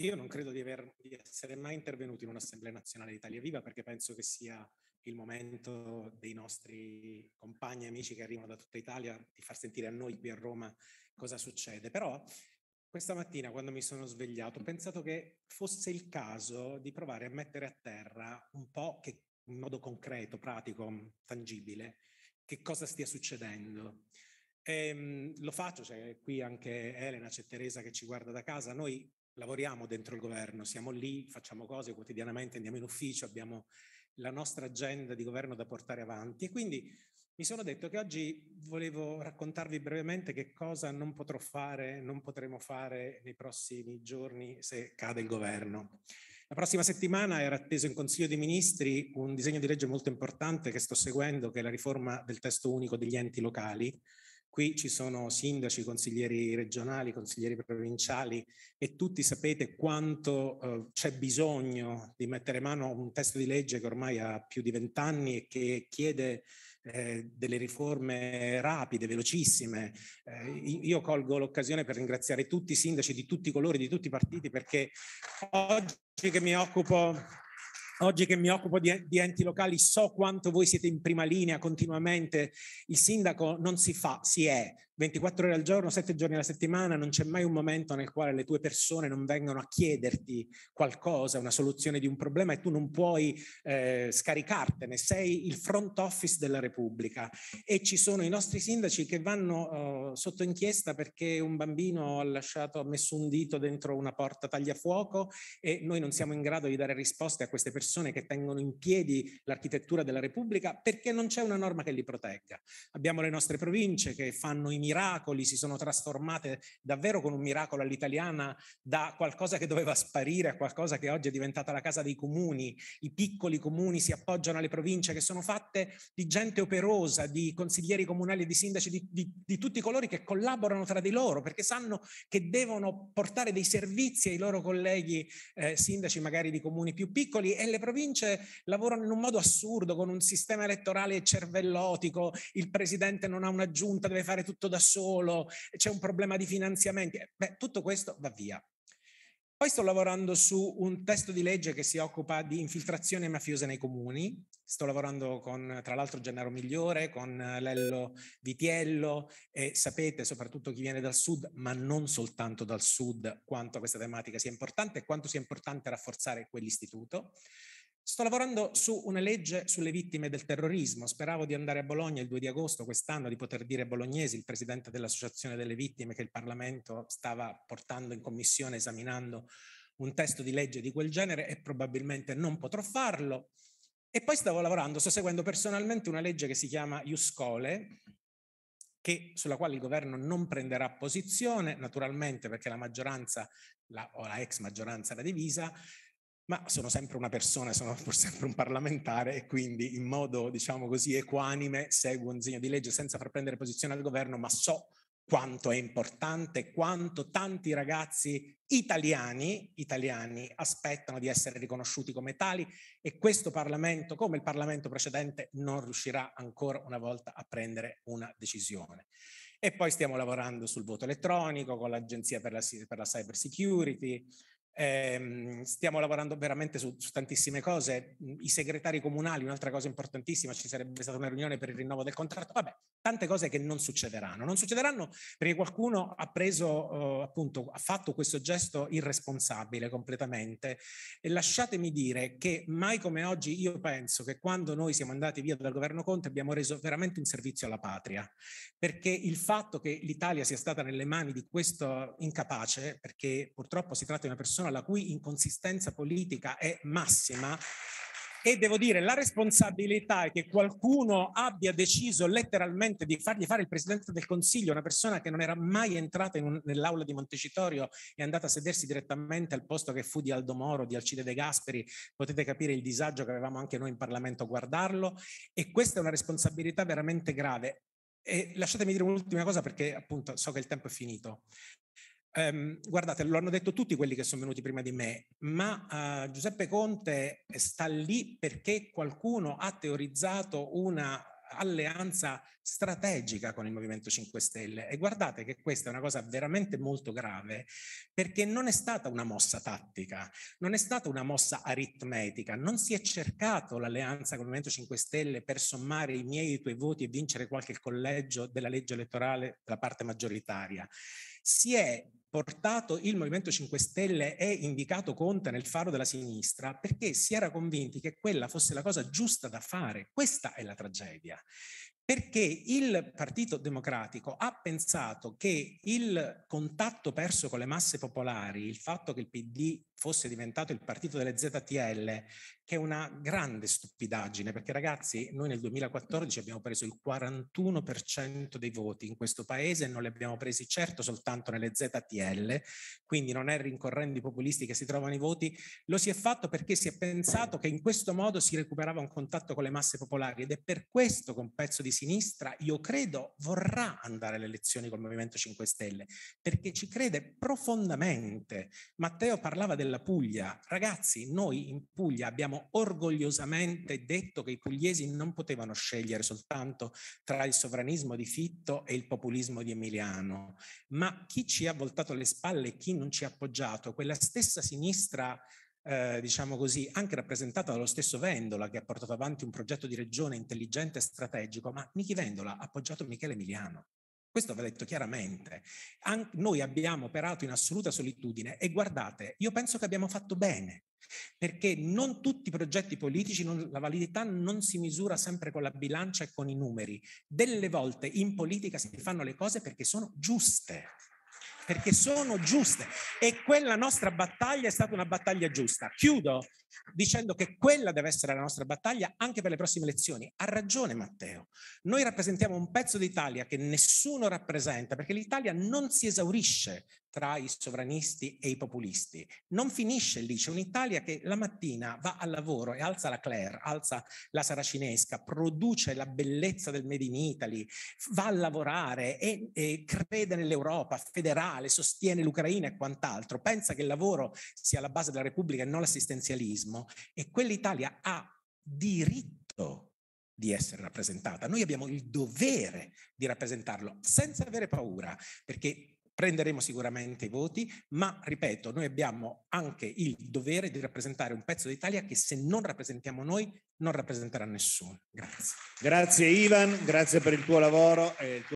Io non credo di, aver, di, essere mai intervenuto in un'Assemblea nazionale d'Italia Viva perché penso che sia il momento dei nostri compagni e amici che arrivano da tutta Italia di far sentire a noi qui a Roma cosa succede. Però questa mattina quando mi sono svegliato ho pensato che fosse il caso di provare a mettere a terra un po' che, in modo concreto, pratico, tangibile, che cosa stia succedendo. E, ehm, lo faccio, c'è cioè, qui anche Elena, c'è Teresa che ci guarda da casa. Noi lavoriamo dentro il governo, siamo lì, facciamo cose quotidianamente, andiamo in ufficio, abbiamo la nostra agenda di governo da portare avanti. E quindi mi sono detto che oggi volevo raccontarvi brevemente che cosa non potrò fare, non potremo fare nei prossimi giorni se cade il governo. La prossima settimana era atteso in Consiglio dei Ministri un disegno di legge molto importante che sto seguendo, che è la riforma del testo unico degli enti locali Qui ci sono sindaci, consiglieri regionali, consiglieri provinciali e tutti sapete quanto eh, c'è bisogno di mettere mano a un testo di legge che ormai ha più di vent'anni e che chiede eh, delle riforme rapide, velocissime. Eh, io colgo l'occasione per ringraziare tutti i sindaci di tutti i colori, di tutti i partiti, perché oggi che mi occupo Oggi che mi occupo di, di, enti locali so quanto voi siete in prima linea continuamente. Il sindaco non si fa, si è 24 ore al giorno, 7 giorni alla settimana, non c'è mai un momento nel quale le tue persone non vengono a chiederti qualcosa, una soluzione di un problema e tu non puoi eh, scaricartene. Sei il front office della Repubblica e ci sono i nostri sindaci che vanno eh, sotto inchiesta perché un bambino ha, lasciato, ha messo un dito dentro una porta tagliafuoco e noi non siamo in grado di dare risposte a queste persone persone che tengono in piedi l'architettura della Repubblica perché non c'è una norma che li protegga. Abbiamo le nostre province che fanno i miracoli, si sono trasformate davvero con un miracolo all'italiana da qualcosa che doveva sparire a qualcosa che oggi è diventata la casa dei comuni. I piccoli comuni si appoggiano alle province che sono fatte di gente operosa, di consiglieri comunali e di sindaci di, di, di tutti coloro che collaborano tra di loro perché sanno che devono portare dei servizi ai loro colleghi eh, sindaci magari di comuni più piccoli e le le province lavorano in un modo assurdo, con un sistema elettorale cervellotico, il presidente non ha una giunta, deve fare tutto da solo, c'è un problema di finanziamenti. Beh, tutto questo va via. Poi sto lavorando su un testo di legge che si occupa di infiltrazione mafiosa nei comuni. Sto lavorando con, tra l'altro, Gennaro Migliore, con eh, Lello Vitiello e sapete, soprattutto chi viene dal sud, ma non soltanto dal sud, quanto questa tematica sia importante e quanto sia importante rafforzare quell'istituto. Sto lavorando su una legge sulle vittime del terrorismo. Speravo di andare a Bologna il 2 di agosto quest'anno, di poter dire a Bolognesi, il presidente dell'Associazione delle Vittime, che il Parlamento stava portando in commissione, esaminando un testo di legge di quel genere e probabilmente non potrò farlo. E poi stavo lavorando, sto seguendo personalmente una legge che si chiama Iuscole, che, sulla quale il governo non prenderà posizione, naturalmente perché la maggioranza la, o la ex maggioranza era divisa, ma sono sempre una persona, sono pur sempre un parlamentare e quindi in modo, diciamo così, equanime seguo un disegno di legge senza far prendere posizione al governo, ma so quanto è importante, quanto tanti ragazzi italiani, italiani aspettano di essere riconosciuti come tali e questo Parlamento, come il Parlamento precedente, non riuscirà ancora una volta a prendere una decisione. E poi stiamo lavorando sul voto elettronico con l'Agenzia per la, per la Cyber Security, eh, stiamo lavorando veramente su, su, tantissime cose. I segretari comunali, un'altra cosa importantissima, ci sarebbe stata una riunione per il rinnovo del contratto. Vabbè, tante cose che non succederanno. Non succederanno perché qualcuno ha preso, eh, appunto, ha fatto questo gesto irresponsabile completamente. E lasciatemi dire che mai come oggi io penso che quando noi siamo andati via dal governo Conte abbiamo reso veramente un servizio alla patria. Perché il fatto che l'Italia sia stata nelle mani di questo incapace, perché purtroppo si tratta di una persona Costituzionale, la cui inconsistenza politica è massima, e devo dire la responsabilità è che qualcuno abbia deciso letteralmente di fargli fare il presidente del consiglio una persona che non era mai entrata un, nell'aula di Montecitorio e è andata a sedersi direttamente al posto che fu di Aldo Moro di Alcide De Gasperi potete capire il disagio che avevamo anche noi in Parlamento a guardarlo e questa è una responsabilità veramente grave e lasciatemi dire un'ultima cosa perché appunto so che il tempo è finito Um, guardate, lo hanno detto tutti quelli che sono venuti prima di me, ma uh, Giuseppe Conte sta lì perché qualcuno ha teorizzato una alleanza strategica con il Movimento 5 Stelle e guardate che questa è una cosa veramente molto grave perché non è stata una mossa tattica, non è stata una mossa aritmetica, non si è cercato l'alleanza con il Movimento 5 Stelle per sommare i miei e i tuoi voti e vincere qualche collegio della legge elettorale la parte maggioritaria. Si è portato il Movimento 5 Stelle e indicato Conte nel faro della sinistra perché si era convinti che quella fosse la cosa giusta da fare. Questa è la tragedia. Perché il Partito Democratico ha pensato che il contatto perso con le masse popolari, il fatto che il PD fosse diventato il partito delle ZTL, che è una grande stupidaggine, perché ragazzi, noi nel 2014 abbiamo preso il 41% dei voti in questo paese e non li abbiamo presi certo soltanto nelle ZTL, quindi non è rincorrendo i populisti che si trovano i voti, lo si è fatto perché si è pensato che in questo modo si recuperava un contatto con le masse popolari ed è per questo che un pezzo di sinistra, io credo, vorrà andare alle elezioni col Movimento 5 Stelle, perché ci crede profondamente. Matteo parlava della Puglia, ragazzi, noi in Puglia abbiamo abbiamo orgogliosamente detto che i pugliesi non potevano scegliere soltanto tra il sovranismo di Fitto e il populismo di Emiliano, ma chi ci ha voltato le spalle e chi non ci ha appoggiato, quella stessa sinistra eh, diciamo così, anche rappresentata dallo stesso Vendola che ha portato avanti un progetto di regione intelligente e strategico, ma Michi Vendola ha appoggiato Michele Emiliano. Questo va detto chiaramente. An- noi abbiamo operato in assoluta solitudine e guardate, io penso che abbiamo fatto bene, perché non tutti i progetti politici, non, la validità non si misura sempre con la bilancia e con i numeri. Delle volte in politica si fanno le cose perché sono giuste perché sono giuste e quella nostra battaglia è stata una battaglia giusta. Chiudo dicendo che quella deve essere la nostra battaglia anche per le prossime elezioni. Ha ragione Matteo. Noi rappresentiamo un pezzo d'Italia che nessuno rappresenta perché l'Italia non si esaurisce tra i sovranisti e i populisti. Non finisce lì, c'è un'Italia che la mattina va al lavoro e alza la Claire, alza la saracinesca, produce la bellezza del Made in Italy, va a lavorare e, e crede nell'Europa federale, sostiene l'Ucraina e quant'altro. Pensa che il lavoro sia la base della Repubblica e non l'assistenzialismo fascismo e quell'Italia ha diritto di essere rappresentata. Noi abbiamo il dovere di rappresentarlo senza avere paura, perché prenderemo sicuramente i voti, ma ripeto, noi abbiamo anche il dovere di rappresentare un pezzo d'Italia che se non rappresentiamo noi non rappresenterà nessuno. Grazie. Grazie Ivan, grazie per il tuo lavoro. E il tuo...